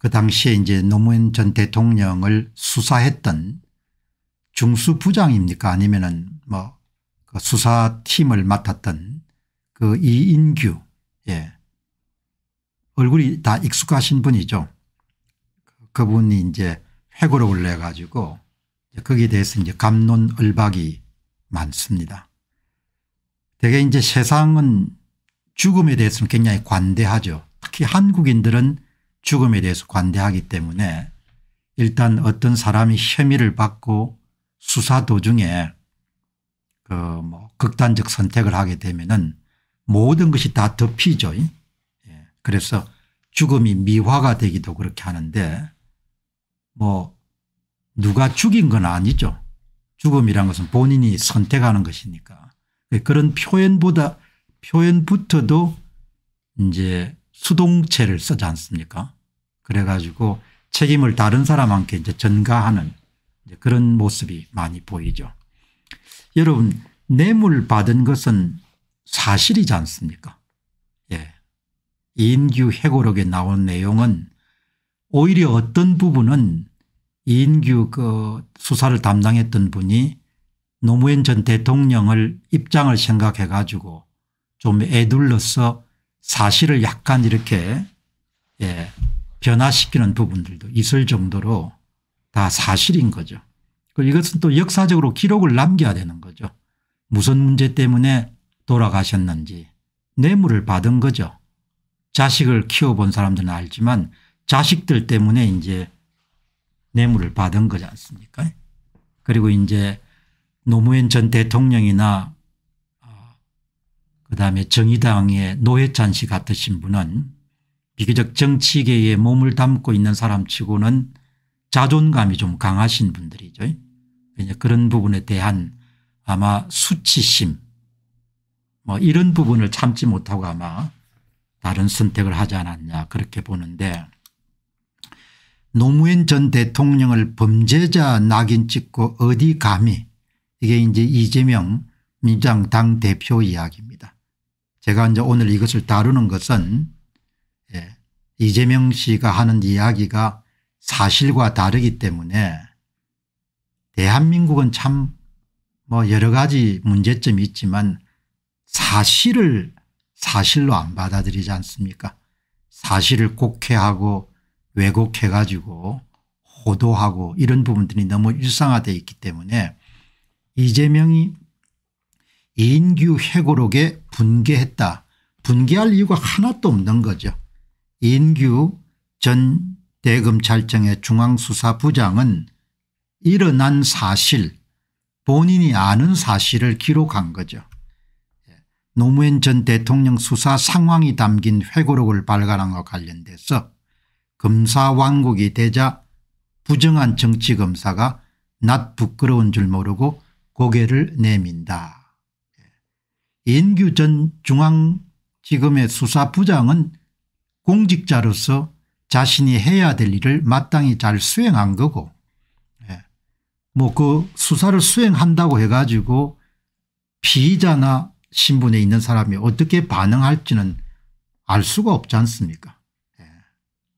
그 당시에 이제 노무현 전 대통령을 수사했던 중수부장입니까 아니면은 뭐그 수사팀을 맡았던 그 이인규 예. 얼굴이 다 익숙하신 분이죠. 그분이 이제 회고를 올려 가지고 거기에 대해서 이제 감론을박이 많습니다. 대개 이제 세상은 죽음에 대해서는 굉장히 관대하죠. 특히 한국인들은 죽음에 대해서 관대하기 때문에 일단 어떤 사람이 혐의를 받고 수사 도중에 그뭐 극단적 선택을 하게 되면은 모든 것이 다 덮이죠. 예. 그래서 죽음이 미화가 되기도 그렇게 하는데 뭐 누가 죽인 건 아니죠. 죽음이란 것은 본인이 선택하는 것이니까 그러니까 그런 표현보다 표현부터도 이제 수동체를 쓰지 않습니까? 그래 가지고 책임을 다른 사람한테 이제 전가하는 이제 그런 모습이 많이 보이죠. 여러분 뇌물 받은 것은 사실이지 않습니까? 예. 인규 해고록에 나온 내용은 오히려 어떤 부분은 인규 그 수사를 담당했던 분이 노무현 전 대통령을 입장을 생각해 가지고 좀 애둘러서 사실을 약간 이렇게 예, 변화시키는 부분들도 있을 정도로 다 사실인 거죠. 이것은 또 역사적으로 기록을 남겨야 되는 거죠. 무슨 문제 때문에 돌아가셨는지 뇌물을 받은 거죠. 자식을 키워본 사람들은 알지만 자식들 때문에 이제 뇌물을 받은 거지 않습니까? 그리고 이제 노무현 전 대통령이나 그다음에 정의당의 노회찬 씨 같으신 분은 비교적 정치계에 몸을 담고 있는 사람치고는 자존감이 좀 강하신 분들이죠. 그런 부분에 대한 아마 수치심 뭐 이런 부분을 참지 못하고 아마 다른 선택을 하지 않았냐 그렇게 보는데 노무현 전 대통령을 범죄자 낙인 찍고 어디 감히 이게 이제 이재명 민주당 대표 이야기입니다. 제가 이제 오늘 이것을 다루는 것은 예, 이재명 씨가 하는 이야기가 사실과 다르기 때문에 대한민국은 참뭐 여러 가지 문제점이 있지만 사실을 사실로 안 받아들이지 않습니까 사실을 곡해하고 왜곡해 가지고 호도하고 이런 부분들이 너무 일상화되어 있기 때문에 이재명이 인규 회고록에 분개했다. 분개할 이유가 하나도 없는 거죠. 인규 전 대검찰청의 중앙수사부장은 일어난 사실 본인이 아는 사실을 기록한 거죠. 예. 노무현 전 대통령 수사 상황이 담긴 회고록을 발간한 것 관련돼서 검사왕국이 되자 부정한 정치검사가 낯 부끄러운 줄 모르고 고개를 내민다. 인규 전 중앙지검의 수사부장은 공직자로서 자신이 해야 될 일을 마땅히 잘 수행한 거고 예. 뭐그 수사를 수행한다고 해가지고 피의자나 신분에 있는 사람이 어떻게 반응할지는 알 수가 없지 않습니까 예.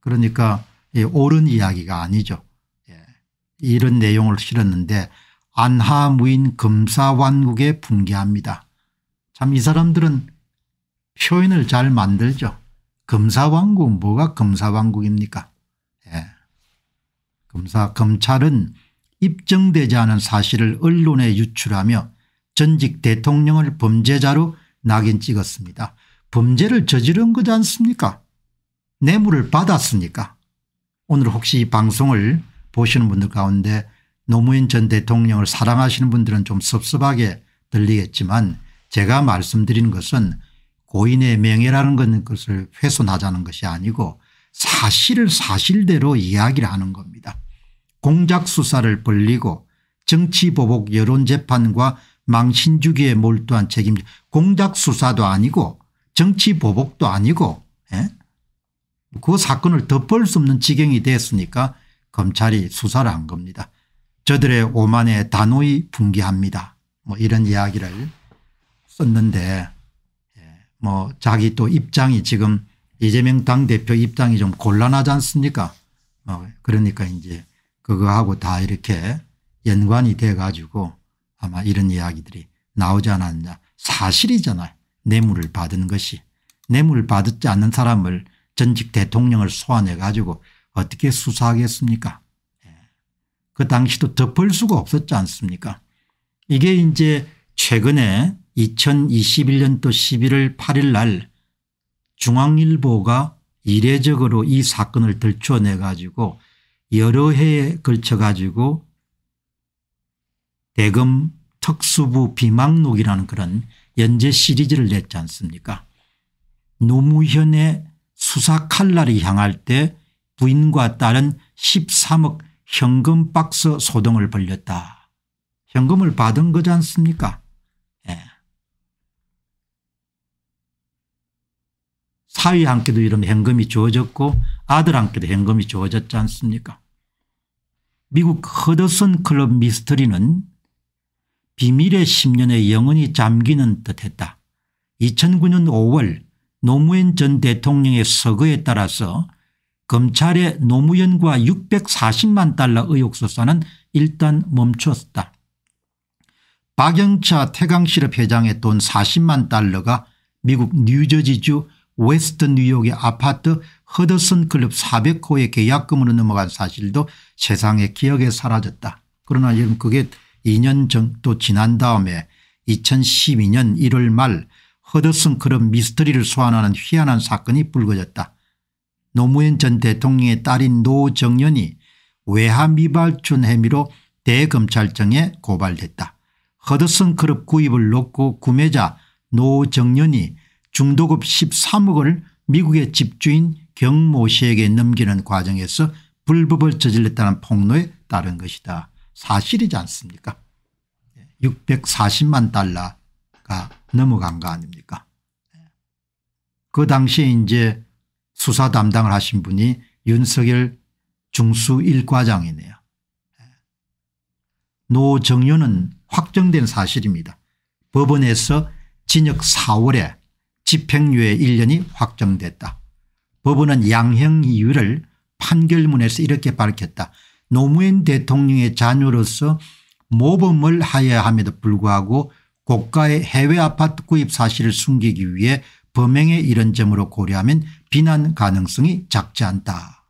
그러니까 예, 옳은 이야기가 아니죠 예. 이런 내용을 실었는데 안하무인 검사완국에 분개합니다 참이 사람들은 표현을 잘 만들죠. 검사왕국 뭐가 검사왕국입니까 예. 검사 검찰은 입증되지 않은 사실을 언론에 유출하며 전직 대통령을 범죄자로 낙인 찍었습니다. 범죄를 저지른 거지 않습니까 뇌물을 받았습니까 오늘 혹시 이 방송을 보시는 분들 가운데 노무현 전 대통령을 사랑하시는 분들은 좀 섭섭하게 들리겠지만 제가 말씀드린 것은 고인의 명예라는 것을 훼손하자는 것이 아니고 사실을 사실대로 이야기를 하는 겁니다. 공작 수사를 벌리고 정치보복 여론재판과 망신주기에 몰두한 책임 공작 수사도 아니고 정치보복도 아니고 에? 예? 그 사건을 덮을 수 없는 지경이 됐으니까 검찰이 수사를 한 겁니다. 저들의 오만에 단호히 분개합니다. 뭐 이런 이야기를 썼는데 예, 뭐 자기 또 입장이 지금 이재명 당대표 입장이 좀 곤란하지 않습니까 뭐 그러니까 이제 그거하고 다 이렇게 연관이 돼 가지고 아마 이런 이야기들이 나오지 않았냐 사실이잖아요 뇌물을 받은 것이 뇌물을 받지 않는 사람을 전직 대통령을 소환해 가지고 어떻게 수사하겠습니까 예. 그 당시도 덮을 수가 없었지 않습니까 이게 이제 최근에 2021년도 11월 8일 날 중앙일보가 이례적으로 이 사건을 들춰내 가지고 여러 해에 걸쳐 가지고 대검 특수부 비망록이라는 그런 연재 시리즈를 냈지 않습니까 노무현의 수사 칼날이 향할 때 부인과 딸은 13억 현금 박스 소동을 벌렸다. 현금을 받은 거지 않습니까 사위한께도 이런 현금이 주어졌고 아들한께도 현금이 주어졌지 않습니까 미국 허드슨 클럽 미스터리는 비밀의 10년에 영원히 잠기는 듯했다. 2009년 5월 노무현 전 대통령의 서거에 따라서 검찰의 노무현과 640만 달러 의혹 수사는 일단 멈췄다. 박영차 태강실업 회장의 돈 40만 달러가 미국 뉴저지주 웨스턴 뉴욕의 아파트 허드슨 클럽 400호의 계약금으로 넘어간 사실도 세상의 기억에 사라졌다. 그러나 여러분 그게 2년 정도 지난 다음에 2012년 1월 말허드슨 클럽 미스터리를 소환하는 희한한 사건이 불거졌다. 노무현 전 대통령의 딸인 노정연이 외환미발준 혐의로 대검찰청에 고발됐다. 허드슨 클럽 구입을 놓고 구매자 노정연이 중도급 13억을 미국의 집주인 경모 씨에게 넘기는 과정에서 불법을 저질렀다는 폭로에 따른 것이다. 사실이지 않습니까 640만 달러가 넘어간 거 아닙니까 그 당시에 이제 수사 담당을 하신 분이 윤석열 중수 1과장이네요. 노정윤은 확정된 사실입니다. 법원에서 징역 4월에 집행유예 1년이 확정됐다. 법원은 양형이유를 판결문에서 이렇게 밝혔다. 노무현 대통령의 자녀로서 모범을 하여야 함에도 불구하고 고가의 해외 아파트 구입 사실을 숨기기 위해 범행의 이런 점으로 고려하면 비난 가능성이 작지 않다.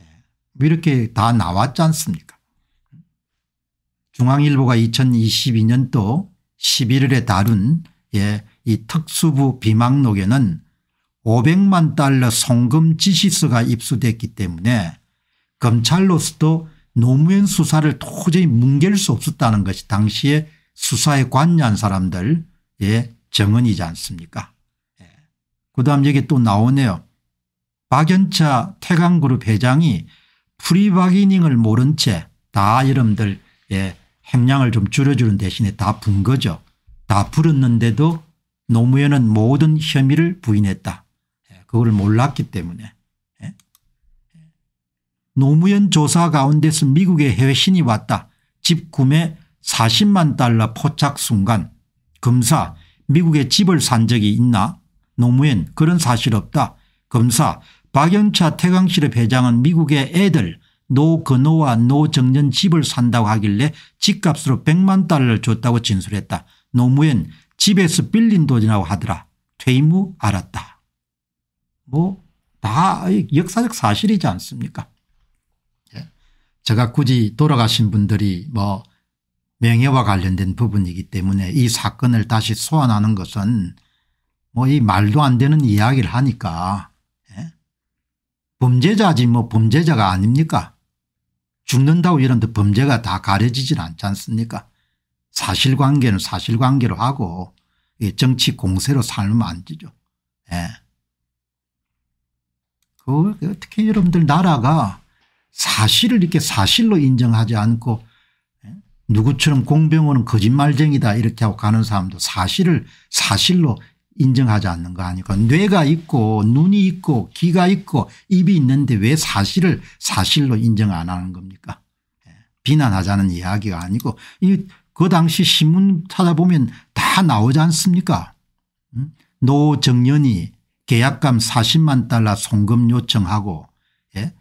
예. 이렇게 다 나왔지 않습니까 중앙일보가 2022년도 11월에 다룬 예, 이 특수부 비망록에는 500만 달러 송금 지시서가 입수됐기 때문에 검찰로서도 노무현 수사를 도저히 뭉갤 수 없었다는 것이 당시에 수사에 관여한 사람들의 정언이지 않습니까 예. 그다음 여기 또 나오네요. 박연차 태강그룹 회장이 프리바기닝을 모른 채 다 여러분들 예, 행량을 좀 줄여주는 대신에 다 분 거죠. 다 불었는데도 노무현은 모든 혐의를 부인했다. 예, 그걸 몰랐기 때문에. 예. 노무현 조사 가운데서 미국의 해외 신이 왔다. 집 구매 40만 달러 포착 순간 검사 미국에 집을 산 적이 있나 노무현 그런 사실 없다. 검사 박영차 태광실업 회장은 미국의 애들 노건호와 노정년 집을 산다고 하길래 집값으로 100만 달러를 줬다고 진술했다. 노무현 집에서 빌린 돈이라고 하더라. 퇴임 후 알았다. 뭐다 역사적 사실이지 않습니까 예. 제가 굳이 돌아가신 분들이 뭐 명예와 관련된 부분이기 때문에 이 사건을 다시 소환하는 것은 뭐 이 말도 안 되는 이야기를 하니까 예? 범죄자지 뭐 범죄자가 아닙니까 죽는다고 이런데 범죄가 다 가려지질 않지 않습니까 사실관계는 사실관계로 하고 정치 공세로 살면 안 되죠. 예. 그 어떻게 여러분들 나라가 사실을 이렇게 사실로 인정하지 않고 예, 누구처럼 공병호는 거짓말쟁이다 이렇게 하고 가는 사람도 사실을 사실로 인정하지 않는 거 아니까 뇌가 있고 눈이 있고 귀가 있고 입이 있는데 왜 사실을 사실로 인정 안 하는 겁니까 예. 비난하자는 이야기가 아니고 이그 당시 신문 찾아보면 다 나오지 않습니까 노정연이 계약감 40만 달러 송금 요청하고 예?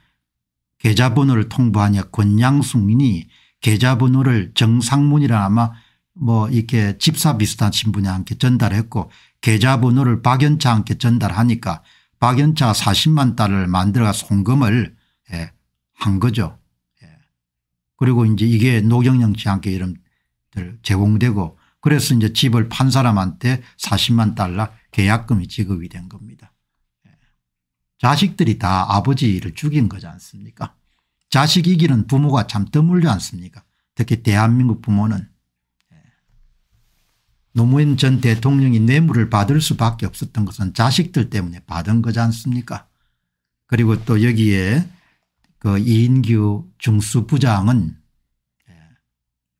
계좌번호를 통보하냐 권양숙이 계좌번호를 정상문이라 아마 뭐 이렇게 집사 비슷한 신분이한테 전달했고 계좌번호를 박연차한테 전달하니까 박연차 40만 달러를 만들어 송금을 예, 한 거죠. 예. 그리고 이제 이게 노경영 씨한테 이름 들 제공되고 그래서 이제 집을 판 사람한테 40만 달러 계약금이 지급이 된 겁니다. 예. 자식들이 다 아버지를 죽인 거지 않습니까 자식 이기는 부모가 참 드물지 않습니까 특히 대한민국 부모는 예. 노무현 전 대통령이 뇌물을 받을 수밖에 없었던 것은 자식들 때문에 받은 거지 않습니까 그리고 또 여기에 그 이인규 중수부장은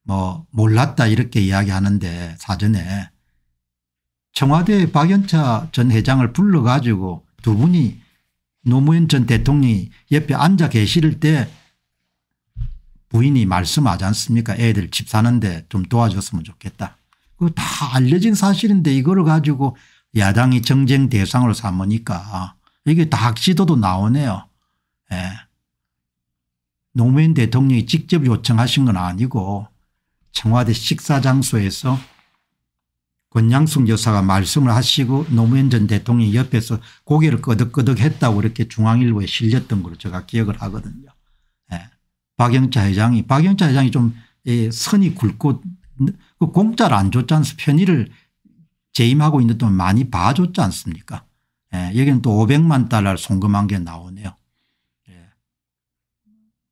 뭐 몰랐다 이렇게 이야기하는데 사전에 청와대 박연차 전 회장을 불러가지고 두 분이 노무현 전 대통령이 옆에 앉아 계실 때 부인이 말씀하지 않습니까 애들 집 사는데 좀 도와줬으면 좋겠다. 그거 다 알려진 사실인데 이걸 가지고 야당이 정쟁 대상으로 삼으니까 이게 다학 시도도 나오네요. 예. 노무현 대통령이 직접 요청하신 건 아니고 청와대 식사 장소에서 권양숙 여사가 말씀을 하시고 노무현 전 대통령이 옆에서 고개를 끄덕끄덕 했다고 이렇게 중앙일보에 실렸던 걸로 제가 기억을 하거든요. 예. 박영자 회장이 박영자 회장이 좀 예, 선이 굵고 그 공짜를 안 줬지 않습니까 편의를 재임하고 있는 동 많이 봐줬지 않습니까 예. 여기는 또 500만 달러를 송금한 게 나오네요. 예.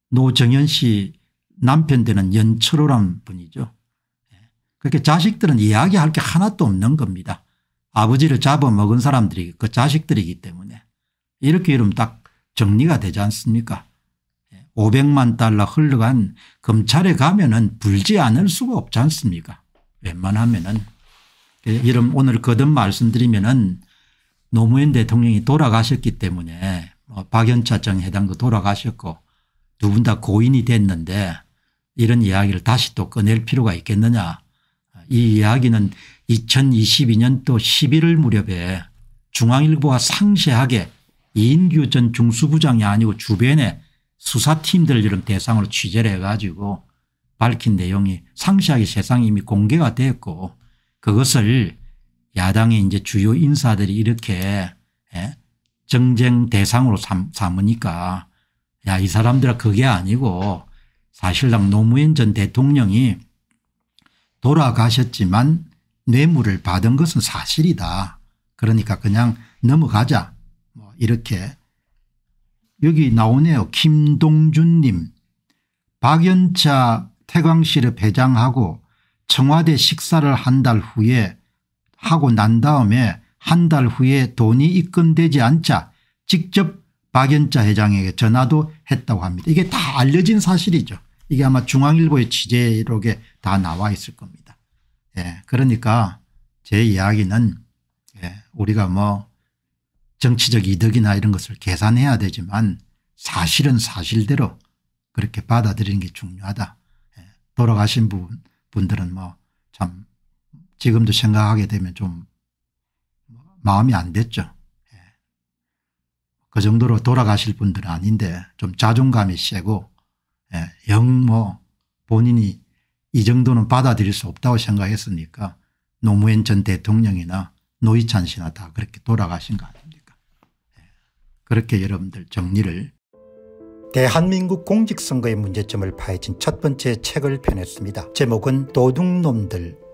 노정현 씨 남편 되는 연철호라 분이죠. 예. 그렇게 자식들은 이야기할 게 하나도 없는 겁니다. 아버지를 잡아먹은 사람들이 그 자식들이기 때문에 이렇게 이러면 딱 정리가 되지 않습니까 500만 예. 달러 흘러간 검찰에 가면 은 불지 않을 수가 없지 않습니까 웬만하면 은 예, 이런 오늘 거듭 말씀드리면 은 노무현 대통령이 돌아가셨기 때문에 뭐 박연차장 해당도 그 돌아가셨고 두 분 다 고인이 됐는데 이런 이야기를 다시 또 꺼낼 필요가 있겠느냐. 이 이야기는 2022년도 11월 무렵에 중앙일보가 상세하게 이인규 전 중수부장이 아니고 주변에 수사팀들 이런 대상으로 취재를 해가지고 밝힌 내용이 상세하게 세상 이미 공개가 되고 그것을 야당의 이제 주요 인사들이 이렇게 예, 정쟁 대상으로 삼으니까 야 이 사람들아 그게 아니고 사실상 노무현 전 대통령이 돌아가셨지만 뇌물을 받은 것은 사실이다. 그러니까 그냥 넘어가자 뭐 이렇게 여기 나오네요. 김동준님 박연차 태광실을 배장하고 청와대 식사를 한 달 후에 하고 난 다음에 한 달 후에 돈이 입금되지 않자 직접 박연차 회장에게 전화도 했다고 합니다. 이게 다 알려진 사실이죠. 이게 아마 중앙일보의 취재록에 다 나와 있을 겁니다. 예. 그러니까 제 이야기는 예. 우리가 뭐 정치적 이득이나 이런 것을 계산해야 되지만 사실은 사실대로 그렇게 받아들이는 게 중요하다. 예. 돌아가신 분, 분들은 뭐 참 지금도 생각하게 되면 좀 마음이 안 됐죠. 예. 그 정도로 돌아가실 분들은 아닌데 좀 자존감이 세고 예, 영뭐 본인이 이 정도는 받아들일 수 없다고 생각했으니까 노무현 전 대통령이나 노희찬 씨나 다 그렇게 돌아가신 거 아닙니까 예, 그렇게 여러분들 정리를 대한민국 공직선거의 문제점을 파헤친 첫 번째 책을 펴냈습니다. 제목은 도둑놈들